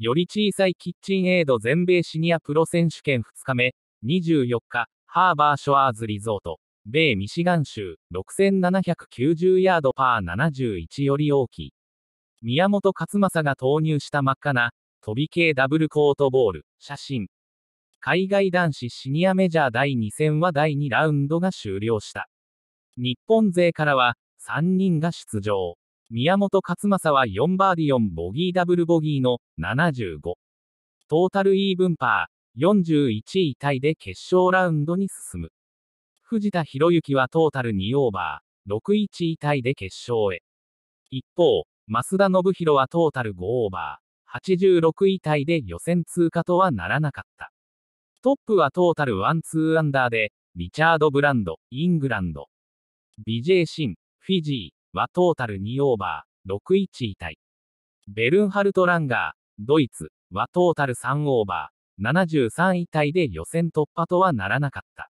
より小さいキッチンエイド全米シニアプロ選手権2日目、24日、ハーバーショアーズリゾート、米ミシガン州、6790ヤードパー71より大きい。宮本勝正が投入した真っ赤な、飛び系ダブルコートボール、写真。海外男子シニアメジャー第2戦は第2ラウンドが終了した。日本勢からは、3人が出場。宮本勝正は4バーディ4ボギーダブルボギーの75。トータルイーブンパー、41位タイで決勝ラウンドに進む。藤田博之はトータル2オーバー、61位タイで決勝へ。一方、増田信弘はトータル5オーバー、86位タイで予選通過とはならなかった。トップはトータル1-2アンダーで、リチャード・ブランド、イングランド。ビジェイ・シン、フィジー。はトータル2オーバー、61位タイ。ベルンハルト・ランガー、ドイツはトータル3オーバー、73位タイで予選突破とはならなかった。